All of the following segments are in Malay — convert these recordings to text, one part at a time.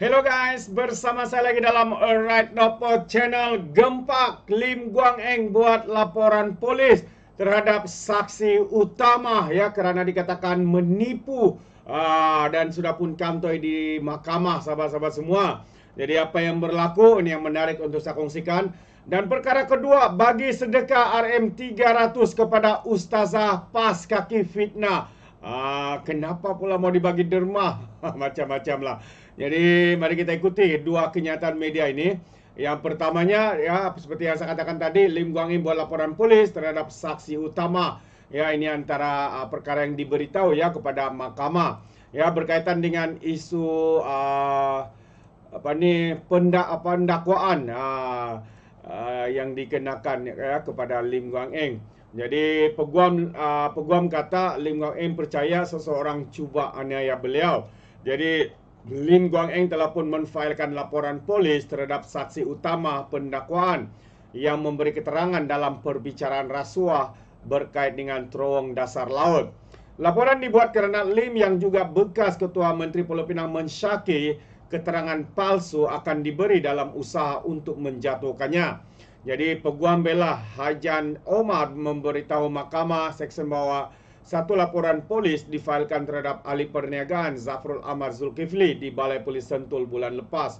Hello guys, bersama saya lagi dalam Right Dopo Channel Gempa Lim Guang Eng buat laporan polis terhadap saksi utama ya kerana dikatakan menipu uh, dan sudah pun kantoi di mahkamah sahabat-sahabat semua. Jadi apa yang berlaku ini yang menarik untuk saya kongsikan dan perkara kedua bagi sedekah RM300 kepada ustazah pas kaki fitnah. Ah, kenapa pula mau dibagi derma? Macam-macam lah. Jadi, mari kita ikuti dua kenyataan media ini. Yang pertamanya, ya seperti yang saya katakan tadi, Lim Guang Im buat laporan polis terhadap saksi utama. Ya, ini antara uh, perkara yang diberitahu ya kepada mahkamah. Ya, berkaitan dengan isu uh, apa ni pendak apa dakwaan uh, ah, uh, yang dikenakan ya, kepada Lim Guang Eng. Jadi peguam uh, peguam kata Lim Guang Eng percaya seseorang cuba aniaya beliau. Jadi Lim Guang Eng telah pun menfailkan laporan polis terhadap saksi utama pendakwaan yang memberi keterangan dalam perbicaraan rasuah berkait dengan terowong dasar laut. Laporan dibuat kerana Lim yang juga bekas ketua Menteri Pulau Pinang mensyaki keterangan palsu akan diberi dalam usaha untuk menjatuhkannya. Jadi Peguam Bela Hajan Omar memberitahu mahkamah seksyen bahawa satu laporan polis difailkan terhadap ahli perniagaan Zafrul Amar Zulkifli di Balai Polis Sentul bulan lepas.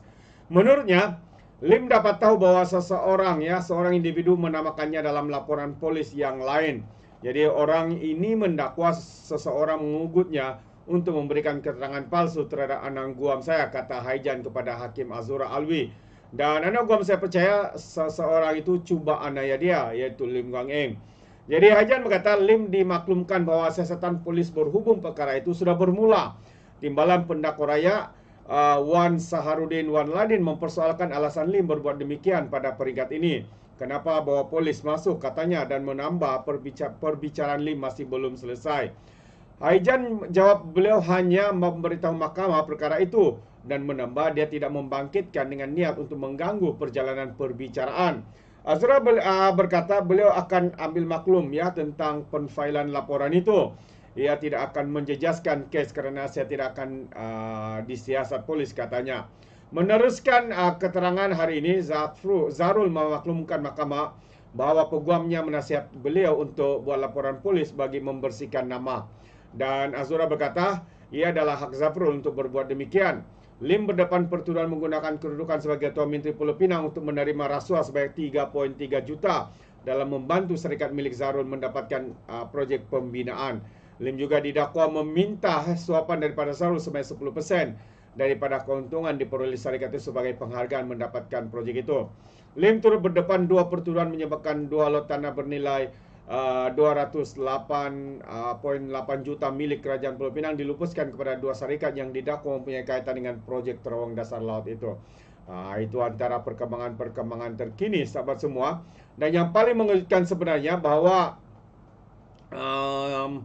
Menurutnya, Lim dapat tahu bahawa seseorang ya seorang individu menamakannya dalam laporan polis yang lain. Jadi orang ini mendakwa seseorang mengugutnya untuk memberikan keterangan palsu terhadap Anang Guam saya, kata Haijan kepada Hakim Azura Alwi. Dan anak gua saya percaya seseorang itu cuba anaya dia iaitu Lim Guang Eng. Jadi Hajan berkata Lim dimaklumkan bahawa siasatan polis berhubung perkara itu sudah bermula. Timbalan pendakwa raya uh, Wan Saharudin Wan Ladin mempersoalkan alasan Lim berbuat demikian pada peringkat ini. Kenapa bawa polis masuk katanya dan menambah perbica- perbicaraan Lim masih belum selesai. Haijan jawab beliau hanya memberitahu mahkamah perkara itu dan menambah dia tidak membangkitkan dengan niat untuk mengganggu perjalanan perbicaraan. Azra ah, berkata beliau akan ambil maklum ya tentang penfailan laporan itu. Ia tidak akan menjejaskan kes kerana saya tidak akan uh, disiasat polis katanya. Meneruskan uh, keterangan hari ini, Zafru, Zarul memaklumkan mahkamah bahawa peguamnya menasihat beliau untuk buat laporan polis bagi membersihkan nama. Dan Azura berkata, ia adalah hak Zafrul untuk berbuat demikian. Lim berdepan pertuduhan menggunakan kedudukan sebagai Tuan Menteri Filipina untuk menerima rasuah sebanyak 3.3 juta dalam membantu syarikat milik Zarul mendapatkan uh, projek pembinaan. Lim juga didakwa meminta suapan daripada Zarul sebanyak 10% daripada keuntungan diperoleh syarikat itu sebagai penghargaan mendapatkan projek itu. Lim turut berdepan dua pertuduhan menyebabkan dua lot tanah bernilai 208.8 ah, ah, juta milik Kerajaan Pulau Pinang dilupuskan kepada dua syarikat yang didakwa mempunyai kaitan dengan projek terowong dasar laut itu. Ah, itu antara perkembangan-perkembangan terkini sahabat semua. Dan yang paling mengejutkan sebenarnya bahawa um,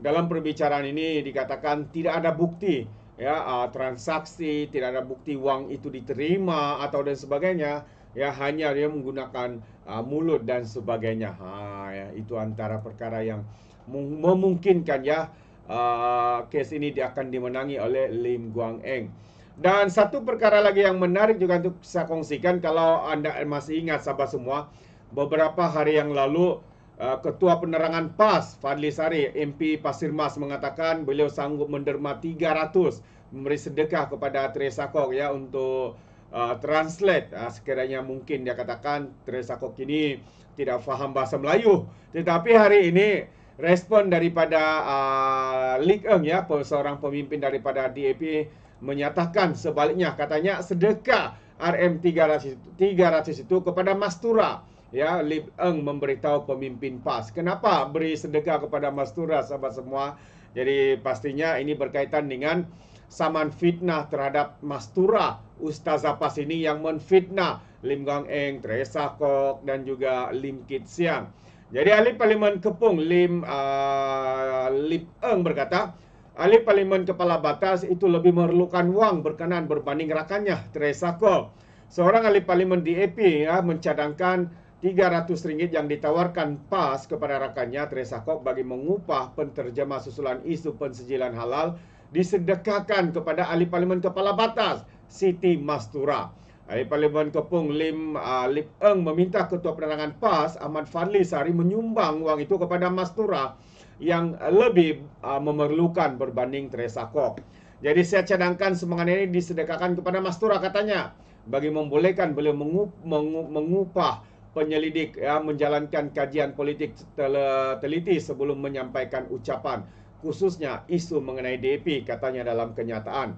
dalam perbicaraan ini dikatakan tidak ada bukti ya uh, transaksi, tidak ada bukti wang itu diterima atau dan sebagainya ya hanya dia menggunakan uh, mulut dan sebagainya ha ya itu antara perkara yang memungkinkan ya uh, kes ini dia akan dimenangi oleh Lim Guang Eng dan satu perkara lagi yang menarik juga untuk saya kongsikan kalau anda masih ingat sahabat semua beberapa hari yang lalu uh, Ketua Penerangan PAS Fadli Sari MP Pasir Mas mengatakan beliau sanggup menderma 300 memberi sedekah kepada Teresa Kok ya untuk uh, translate uh, sekiranya mungkin dia katakan Teresa Kok ini tidak faham bahasa Melayu. Tetapi hari ini respon daripada uh, Lik Eng ya seorang pemimpin daripada DAP menyatakan sebaliknya katanya sedekah RM300 itu kepada Mastura ya Lip Eng memberitahu pemimpin PAS kenapa beri sedekah kepada Mastura sahabat semua jadi pastinya ini berkaitan dengan saman fitnah terhadap Mastura Ustazah Pas ini yang menfitnah Lim Gang Eng, Teresa Kok dan juga Lim Kit Siang. Jadi ahli parlimen Kepung Lim uh, Lip Eng berkata, ahli parlimen kepala batas itu lebih memerlukan wang berkenaan berbanding rakannya Teresa Kok. Seorang ahli parlimen DAP ya, mencadangkan RM300 yang ditawarkan PAS kepada rakannya Teresa Kok bagi mengupah penterjemah susulan isu pensejilan halal disedekahkan kepada ahli parlimen kepala batas Siti Mastura. Ahli Parlimen Kepung Lim uh, Lip Eng meminta Ketua Penerangan PAS Ahmad Fadli Sari menyumbang wang itu kepada Mastura yang lebih uh, memerlukan berbanding Teresa Kok. Jadi saya cadangkan semangat ini disedekahkan kepada Mastura katanya bagi membolehkan beliau mengup, mengup, mengupah penyelidik ya, menjalankan kajian politik tel, teliti sebelum menyampaikan ucapan khususnya isu mengenai DAP katanya dalam kenyataan.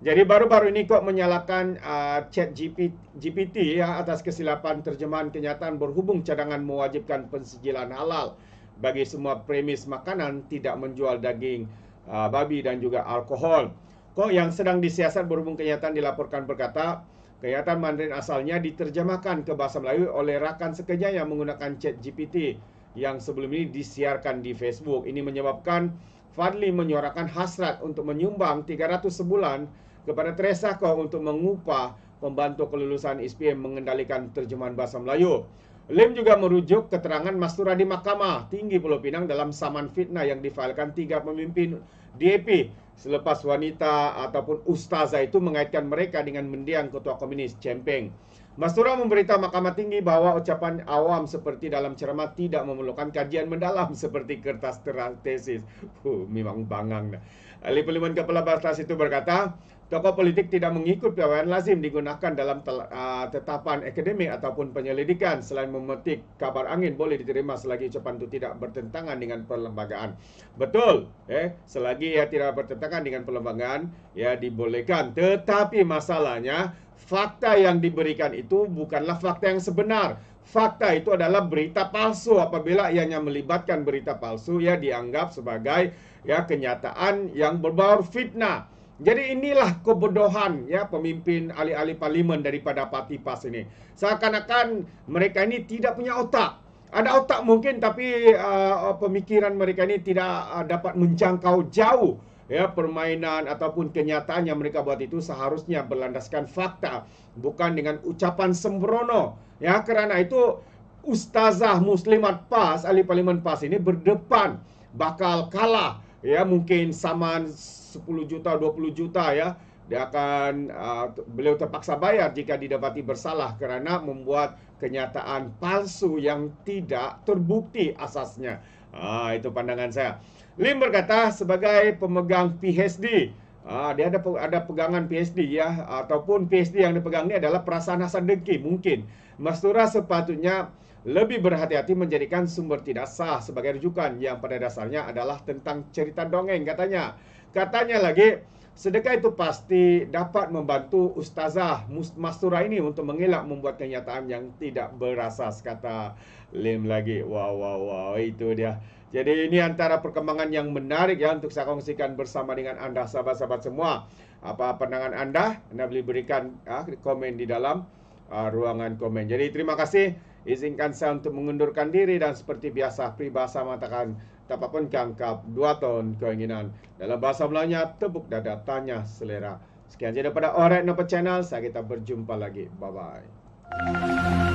Jadi baru-baru ini kok menyalahkan uh, chat GPT, GPT ya, atas kesilapan terjemahan kenyataan berhubung cadangan mewajibkan pensijilan halal bagi semua premis makanan tidak menjual daging uh, babi dan juga alkohol. Kok yang sedang disiasat berhubung kenyataan dilaporkan berkata, kenyataan Mandarin asalnya diterjemahkan ke bahasa Melayu oleh rakan sekerja yang menggunakan chat GPT yang sebelum ini disiarkan di Facebook. Ini menyebabkan Fadli menyuarakan hasrat untuk menyumbang 300 sebulan kepada Teresa Kong untuk mengupah pembantu kelulusan SPM mengendalikan terjemahan bahasa Melayu. Lim juga merujuk keterangan Mastura di Mahkamah Tinggi Pulau Pinang dalam saman fitnah yang difailkan tiga pemimpin DAP selepas wanita ataupun ustazah itu mengaitkan mereka dengan mendiang Ketua Komunis Cempeng. Masura memberitahu Mahkamah Tinggi bahawa ucapan awam seperti dalam ceramah tidak memerlukan kajian mendalam seperti kertas teras tesis. Huh, memang bangang. Ahli Perlimuan Kepala Bartas itu berkata, tokoh politik tidak mengikut piawaian lazim digunakan dalam ah, tetapan akademik ataupun penyelidikan selain memetik kabar angin boleh diterima selagi ucapan itu tidak bertentangan dengan perlembagaan. Betul, eh, selagi ia tidak bertentangan dengan perlembagaan, ya dibolehkan. Tetapi masalahnya, fakta yang diberikan itu bukanlah fakta yang sebenar. Fakta itu adalah berita palsu. Apabila ianya melibatkan berita palsu, ia dianggap sebagai ya kenyataan yang berbau fitnah. Jadi inilah kebodohan ya pemimpin ahli-ahli parlimen daripada parti PAS ini. Seakan-akan mereka ini tidak punya otak. Ada otak mungkin tapi uh, pemikiran mereka ini tidak uh, dapat menjangkau jauh ya permainan ataupun kenyataan yang mereka buat itu seharusnya berlandaskan fakta bukan dengan ucapan sembrono ya kerana itu ustazah muslimat pas ahli parlimen pas ini berdepan bakal kalah ya mungkin saman 10 juta 20 juta ya dia akan uh, beliau terpaksa bayar jika didapati bersalah kerana membuat kenyataan palsu yang tidak terbukti asasnya. Uh, itu pandangan saya. Lim berkata sebagai pemegang PhD, uh, ah, dia ada ada pegangan PhD ya ataupun PhD yang dipegang ini adalah perasaan hasan dengki mungkin. Mastura sepatutnya lebih berhati-hati menjadikan sumber tidak sah sebagai rujukan yang pada dasarnya adalah tentang cerita dongeng katanya. Katanya lagi, sedekah itu pasti dapat membantu ustazah Mastura ini untuk mengelak membuat kenyataan yang tidak berasas kata Lim lagi. Wow wow wow itu dia. Jadi ini antara perkembangan yang menarik ya untuk saya kongsikan bersama dengan anda sahabat-sahabat semua. Apa pandangan anda? Anda boleh berikan ya, komen di dalam uh, ruangan komen. Jadi terima kasih. Izinkan saya untuk mengundurkan diri dan seperti biasa peribahasa mengatakan tak apa pun kangkap dua tahun keinginan. Dalam bahasa Melayunya, tebuk dada tanya selera. Sekian saja daripada Orek Nopo Channel. Saya kita berjumpa lagi. Bye-bye.